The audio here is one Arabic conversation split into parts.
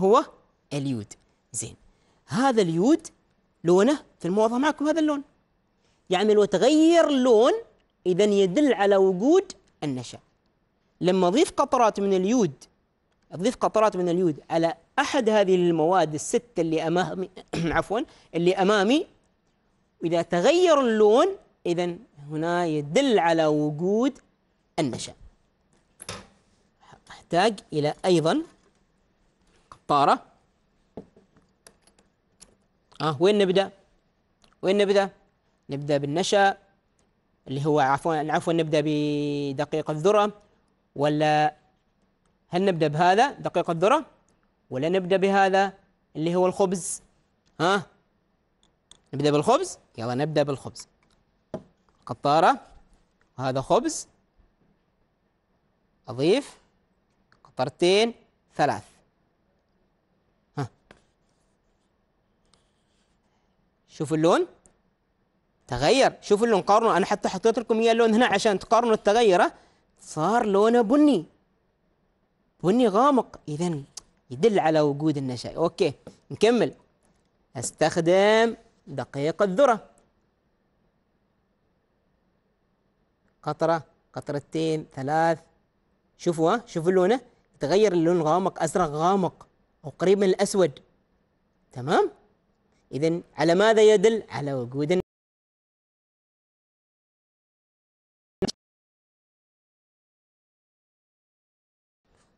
هو اليود زين هذا اليود لونه في المواضحة معكم هذا اللون يعني لو تغير اللون إذا يدل على وجود النشأ لما أضيف قطرات من اليود أضيف قطرات من اليود على أحد هذه المواد الستة اللي أمامي عفوا اللي أمامي إذا تغير اللون إذا هنا يدل على وجود النشأ أحتاج إلى أيضا طارة آه وين نبدأ وين نبدأ نبدأ بالنشأ اللي هو عفوا عفوا نبدأ بدقيق الذرة ولا هل نبدأ بهذا دقيق الذرة ولا نبدأ بهذا اللي هو الخبز ها نبدأ بالخبز يلا نبدأ بالخبز قطارة وهذا خبز أضيف قطرتين ثلاث شوفوا اللون تغير شوفوا اللون قارنوا انا حتى حطيت لكم اياه اللون هنا عشان تقارنوا التغير صار لونه بني بني غامق اذا يدل على وجود النشا اوكي نكمل استخدم دقيق الذره قطره قطرتين ثلاث شوفوا ها شوفوا لونه تغير اللون غامق ازرق غامق او قريب من الاسود تمام إذا على ماذا يدل؟ على وجود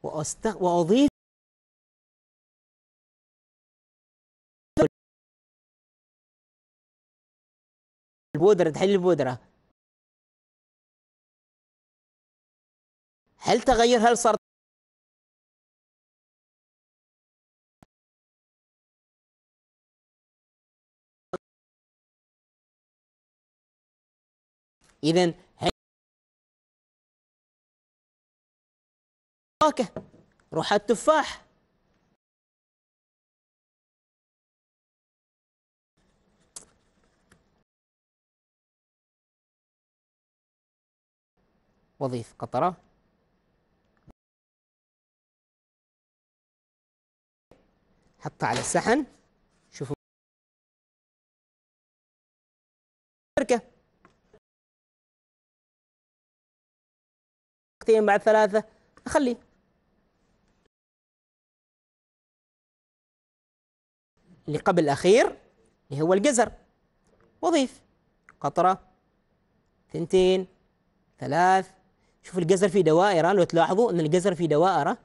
وأست... وأضيف البودرة تحل البودرة هل تغير هل صار إذا فواكه روح التفاح وظيف قطرة حطها على السحن شوفوا ساعتين بعد ثلاثة أخليه اللي قبل الأخير اللي هو الجزر وضيف قطرة ثنتين ثلاث شوف الجزر في دوائر لو تلاحظوا أن الجزر في دوائر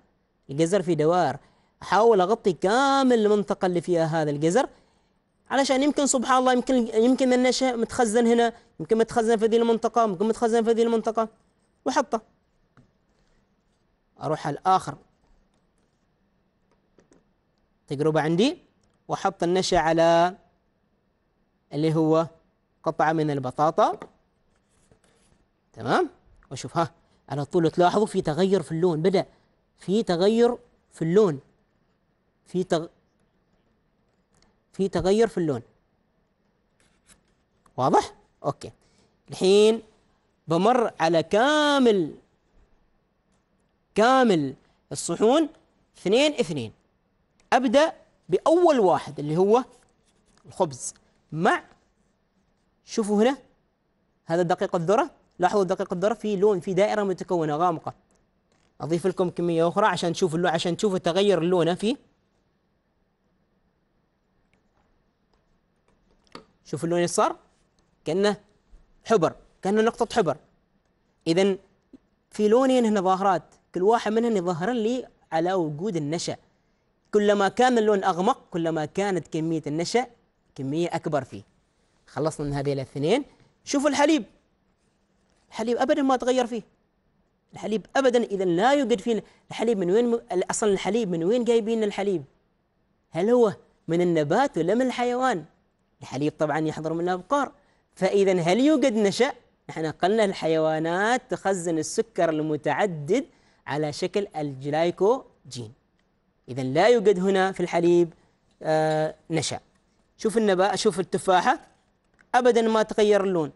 الجزر في دوائر أحاول أغطي كامل المنطقة اللي فيها هذا الجزر علشان يمكن سبحان الله يمكن يمكن النشا متخزن هنا يمكن متخزن في هذه المنطقة يمكن متخزن في هذه المنطقة وحطه أروح الآخر تجربة عندي وأحط النشا على اللي هو قطعة من البطاطا تمام وشوف ها على طول تلاحظوا في تغير في اللون بدأ في تغير في اللون في تغ... في تغير في اللون واضح؟ اوكي الحين بمر على كامل كامل الصحون اثنين اثنين أبدأ بأول واحد اللي هو الخبز مع شوفوا هنا هذا دقيق الذرة لاحظوا دقيق الذرة في لون في دائرة متكونة غامقة أضيف لكم كمية أخرى عشان تشوفوا اللون عشان تشوفوا تغير اللون فيه شوفوا اللون ايش صار كأنه حبر كأنه نقطة حبر إذا في لونين هنا ظاهرات كل واحد منهم يظهر لي على وجود النشأ كلما كان اللون أغمق كلما كانت كمية النشأ كمية أكبر فيه خلصنا من هذين الاثنين شوفوا الحليب الحليب أبدا ما تغير فيه الحليب أبدا إذا لا يوجد فيه الحليب من وين أصلا الحليب من وين جايبين الحليب هل هو من النبات ولا من الحيوان الحليب طبعا يحضر من الأبقار فإذا هل يوجد نشأ نحن قلنا الحيوانات تخزن السكر المتعدد على شكل الجلايكوجين إذا لا يوجد هنا في الحليب آه، نشا شوف النبا شوف التفاحة أبدا ما تغير اللون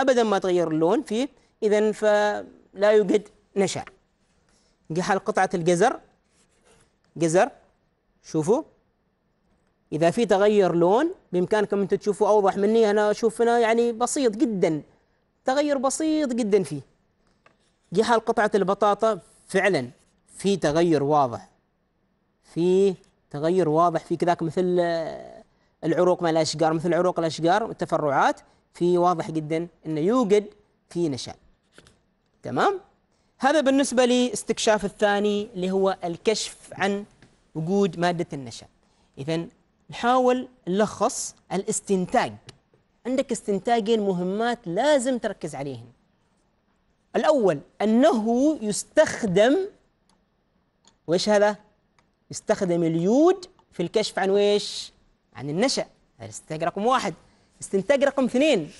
أبدا ما تغير اللون فيه إذا فلا يوجد نشا حال قطعة الجزر جزر شوفوا إذا في تغير لون بإمكانكم أنتم تشوفوا أوضح مني أنا أشوف هنا يعني بسيط جدا تغير بسيط جدا فيه جهه قطعة البطاطا فعلا في تغير واضح في تغير واضح في كذاك مثل آه، العروق مال الأشجار مثل عروق الأشجار والتفرعات في واضح جدا أنه يوجد في نشاء تمام هذا بالنسبة لاستكشاف الثاني اللي هو الكشف عن وجود مادة النشأ إذا نحاول نلخص الاستنتاج عندك استنتاجين مهمات لازم تركز عليهن الأول أنه يستخدم وإيش هذا؟ يستخدم اليود في الكشف عن وإيش؟ عن النشأ هذا استنتاج رقم واحد استنتاج رقم اثنين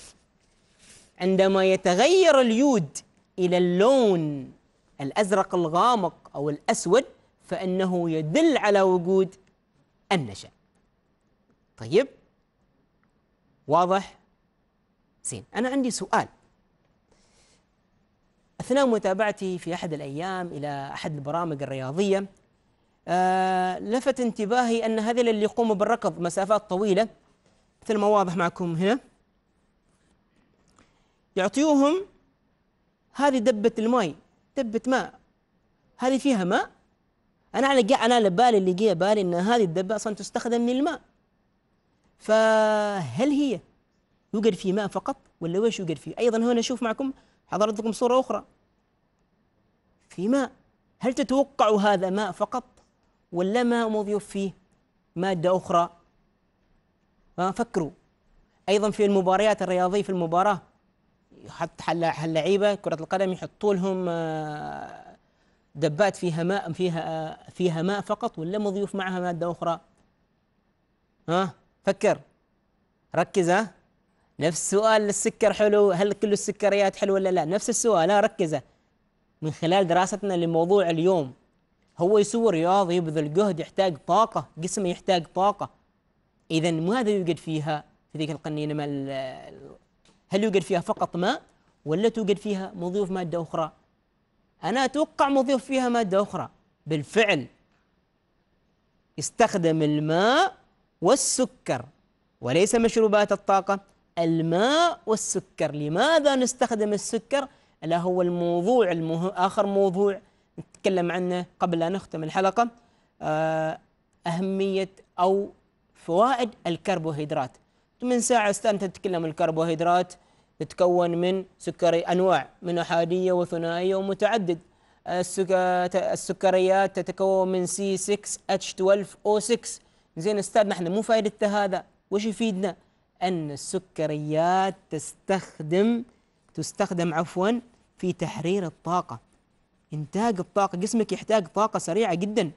عندما يتغير اليود إلى اللون الأزرق الغامق أو الأسود فإنه يدل على وجود النشأ طيب واضح؟ زين أنا عندي سؤال أثناء متابعتي في أحد الأيام إلى أحد البرامج الرياضية آه، لفت انتباهي أن هذه اللي يقوموا بالركض مسافات طويلة مثل ما واضح معكم هنا يعطيوهم هذه دبة الماء دبة ماء هذه فيها ماء أنا على أنا لبالي اللي جه بالي أن هذه الدبة أصلا تستخدم للماء فهل هي يوجد في ماء فقط ولا ويش يوجد فيه؟ أيضا هنا أشوف معكم حضرتكم صورة أخرى في ماء هل تتوقع هذا ماء فقط ولا ماء مضيف فيه مادة أخرى فكروا أيضا في المباريات الرياضية في المباراة حتى اللعيبة كرة القدم يحطوا لهم آه، دبات فيها ماء فيها آه، فيها ماء فقط ولا مضيوف معها مادة أخرى ها فكر ركز ها نفس السؤال للسكر حلو هل كل السكريات حلوة ولا لا نفس السؤال لا ركزه من خلال دراستنا لموضوع اليوم هو يسوي رياضي يبذل جهد يحتاج طاقة جسمه يحتاج طاقة إذا ماذا يوجد فيها في ذيك القنينة هل يوجد فيها فقط ماء ولا توجد فيها مضيوف مادة أخرى أنا أتوقع مضيف فيها مادة أخرى بالفعل استخدم الماء والسكر وليس مشروبات الطاقة الماء والسكر لماذا نستخدم السكر ألا هو الموضوع المه... آخر موضوع نتكلم عنه قبل أن نختم الحلقة آه، أهمية أو فوائد الكربوهيدرات من ساعة أنت تتكلم الكربوهيدرات تتكون من سكري أنواع من أحادية وثنائية ومتعدد آه، السكريات تتكون من C6H12O6 زين استاذ نحن مو فائدته هذا وش يفيدنا؟ أن السكريات تستخدم تستخدم عفوا في تحرير الطاقة إنتاج الطاقة جسمك يحتاج طاقة سريعة جدا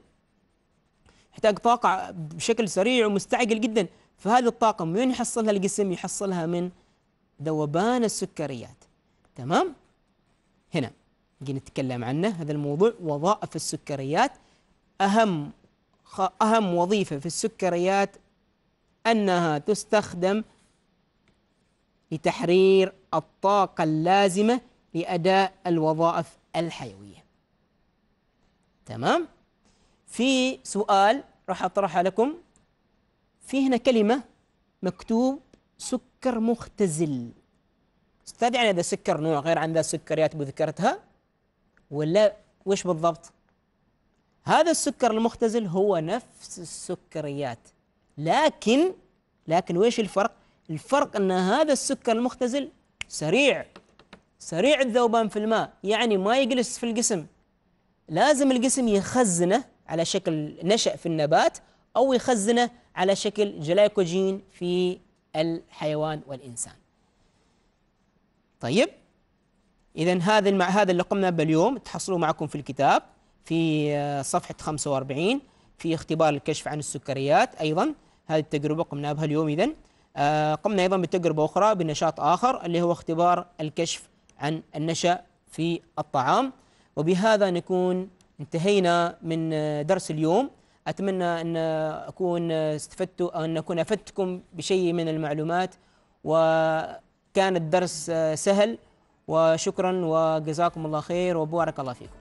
يحتاج طاقة بشكل سريع ومستعجل جدا فهذه الطاقة من وين يحصلها الجسم يحصلها من ذوبان السكريات تمام هنا نجي نتكلم عنه هذا الموضوع وظائف السكريات أهم أهم وظيفة في السكريات أنها تستخدم لتحرير الطاقة اللازمة لأداء الوظائف الحيوية تمام؟ في سؤال راح أطرحه لكم في هنا كلمة مكتوب سكر مختزل أستاذ يعني هذا سكر نوع غير عن ذا السكريات اللي ذكرتها ولا وش بالضبط؟ هذا السكر المختزل هو نفس السكريات لكن لكن ويش الفرق أن هذا السكر المختزل سريع سريع الذوبان في الماء يعني ما يجلس في الجسم لازم الجسم يخزنه على شكل نشأ في النبات أو يخزنه على شكل جلايكوجين في الحيوان والإنسان طيب إذا هذا مع هذا اللي قمنا به اليوم تحصلوه معكم في الكتاب في آه، صفحة 45 في اختبار الكشف عن السكريات أيضا هذه التجربة قمنا بها اليوم إذا آه، قمنا أيضا بتجربة أخرى بنشاط آخر اللي هو اختبار الكشف عن النشأ في الطعام وبهذا نكون انتهينا من درس اليوم أتمنى أن أكون استفدت أو أن أكون أفدتكم بشيء من المعلومات وكان الدرس سهل وشكرا وجزاكم الله خير وبارك الله فيكم